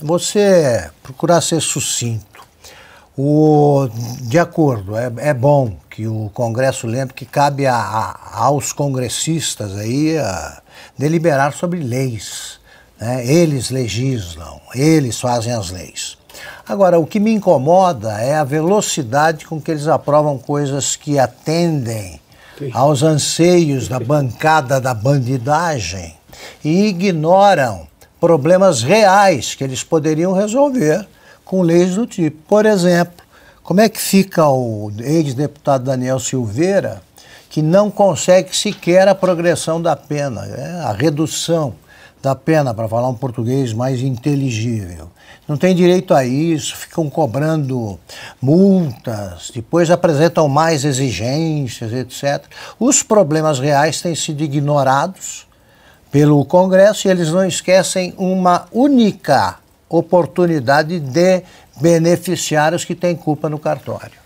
Você procurar ser sucinto. O, de acordo, é, é bom que o Congresso lembre que cabe a, a, aos congressistas aí deliberar sobre leis. Né? Eles legislam, eles fazem as leis. Agora, o que me incomoda é a velocidade com que eles aprovam coisas que atendem Sim. aos anseios da bancada da bandidagem e ignoram problemas reais que eles poderiam resolver com leis do tipo. Por exemplo, como é que fica o ex-deputado Daniel Silveira, que não consegue sequer a progressão da pena, né? a redução da pena, para falar um português mais inteligível. Não tem direito a isso, ficam cobrando multas, depois apresentam mais exigências, etc. Os problemas reais têm sido ignorados pelo Congresso e eles não esquecem uma única oportunidade de beneficiar os que têm culpa no cartório.